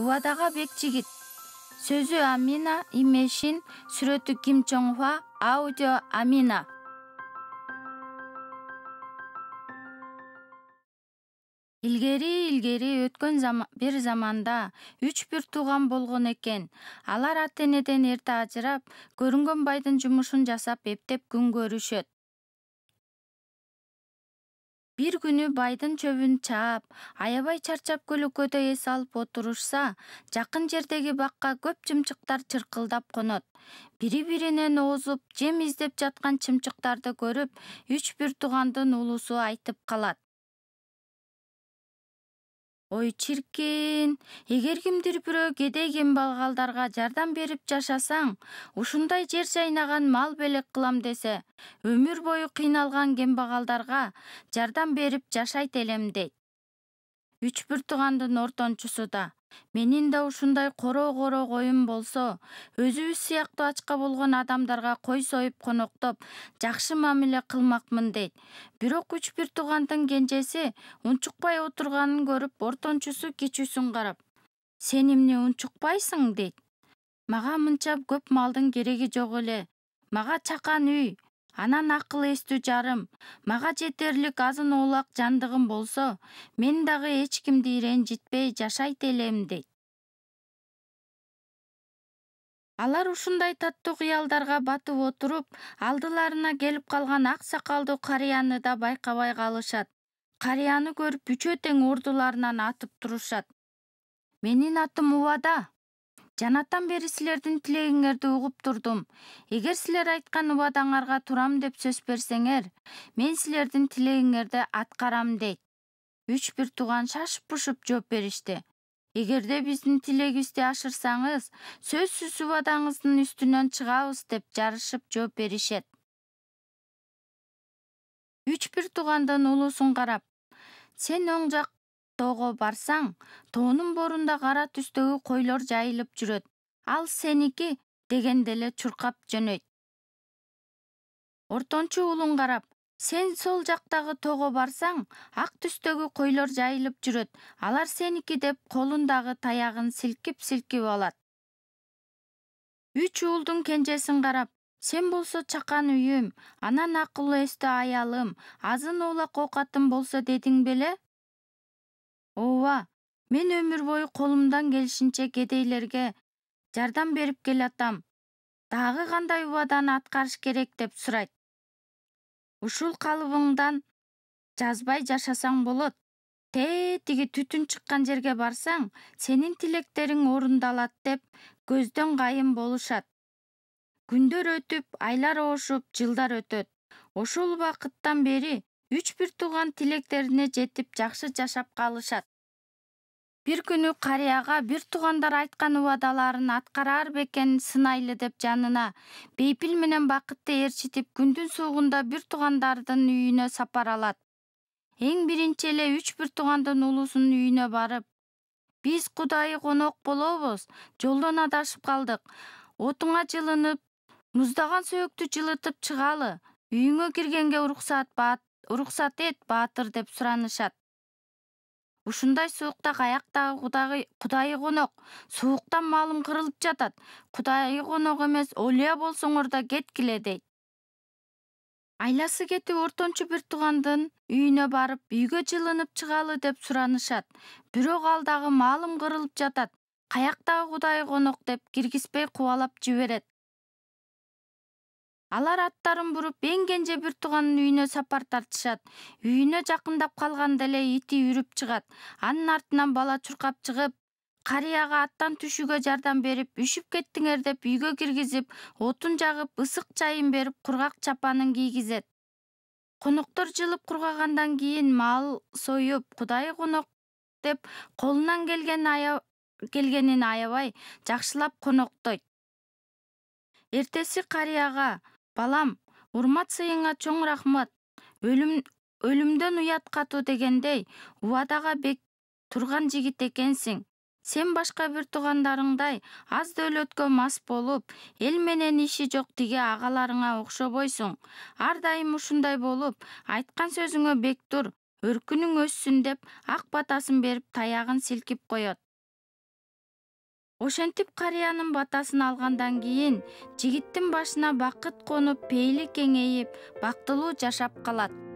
убадага бек жигит сөзү амина имешин сүрөтү ким чоңва аудио амина илгери илгери өткөн бир заманда үч бир тууган болгон экен алар ата энеден эрте ажырап көрүнгөн байдын жумушун жасап эптеп күн көрүшөт бир күнү байдын чөбүн чаап аябай чарчап көлөкөдө эс алып отурушса жакын жердеги бакка көп чымчыктар чыркылдап конот бири биринен оозуп жем издеп жаткан чымчыктарды көрүп үч бир туугандын улуусу айтып калат ой чиркин эгер кимдир бирөө кедей кембагалдарга жардам берип жашасаң ушундай жер жайнаган мал белек кылам десе өмүр бою кыйналган кембагалдарга жардам берип жашайт элем дейт үч бир туугандын ортончусу да менин да ушундай короо короо коюм болсо өзүбүз сыяктуу ачка болгон адамдарга кой союп коноктоп жакшы мамиле кылмакмын дейт бирок үч бир туугандын кенжеси унчукпай отурганын көрүп ортончусу кичүүсүн карап сен эмне унчукпайсың дейт мага мынча көп малдын кереги жок эле мага чакан үй анан акыл эстүү жарым мага жетерлик азын оолак жандыгым болсо мен дагы эч кимди иренжитпей жашайт элем дейт алар ушундай таттуу кыялдарга батып отуруп алдыларына келип калган ак сакалдуу карыяны да байкабай калышат карыяны көрүп үчөө тең ордуларынан атып турушат менин атым убада жанаттан бери силердин тилегиңерди угуп турдум эгер силер айткан убадаңарга турам деп сөз берсеңер мен силердин тилегиңерди аткарам дейт үч бир тууган шашып бышып жооп беришти эгерде биздин тилегибизди ашырсаңыз сөзсүз убадаңыздын үстүнөн чыгабыз деп жарышып жооп беришет үч бир туугандын улуусун карап сен оң жак тоого барсаң тоонун боорунда кара түстөгү койлор жайылып жүрөт ал сеники дегенде эле чуркап жөнөйт ортончу уулун карап сен сол жактагы тоого барсаң ак түстөгү койлор жайылып жүрөт алар сеники деп колундагы таягын силкип силкип алат үч уулдун кенжесин карап сен болсо чакан үйүм анан акыл эстө аялым азын оолак оокатым болсо дедиң беле ооба мен өмүр бою колумдан келишинче кедейлерге жардам берип келатам дагы кандай убаданы аткарыш керек деп сурайт ушул калыбыңдан жазбай жашасаң болот тээтиги түтүн чыккан жерге барсаң сенин тилектериң орундалат деп көздөн кайым болушат күндөр өтүп айлар оошуп жылдар өтөт ошол убакыттан бери үч бир тууган тилектерине жетип жакшы жашап калышат бир күнү карыяга бир туугандар айткан убадаларын аткарар бекен сынайлы деп жанына бейпил менен бакытты ээрчитип күндүн суугунда бир туугандардын үйүнө сапар алат эң биринчи эле үч бир туугандын улуусунун үйүнө барып биз кудайы конок болобуз жолдон адашып калдык отуңа жылынып муздаган сөөктү жылытып чыгалы үйүңө киргенге уруксаат бат уруксат эт баатыр деп суранышат ушундай суукта каяктагы кудайы конок сууктан малым кырылып жатат кудайы конок эмес олуя болсоңор да кеткиле дейт айласы кетип ортончу бир туугандын үйүнө барып үйгө жылынып чыгалы деп суранышат бирок ал дагы малым кырылып жатат каяктагы кудайы конок деп киргизбей кубалап жиберет алар аттарын буруп эң кенже бир тууганынын үйүнө сапар тартышат үйүнө жакындап калганда эле ити үрүп чыгат анын артынан бала чуркап чыгып карыяга аттан түшүүгө жардам берип үшүп кеттиңер деп үйгө киргизип отун жагып ысык чайын берип кургак чапанын кийгизет коноктор жылып кургагандан кийин мал союп кудай конок деп колунан келген келгенин аябай жакшылап коноктойт эртеси карыяга балам урмат сыйыңа чоң рахмат өлүм өлүмдөн уят катуу дегендей убадага бек турган жигит экенсиң сен башка бир туугандарыңдай аз дөөлөткө мас болуп эл менен иши жок тиги агаларыңа окшобойсуң ар дайым ушундай болуп айткан сөзүңө бек тур өркүнүң өссүн деп ак батасын берип таягын силкип коет ошентип карыянын батасын алғандан кейін, жигиттин башына бақыт конуп пейили кеңейип бактылуу жашап калат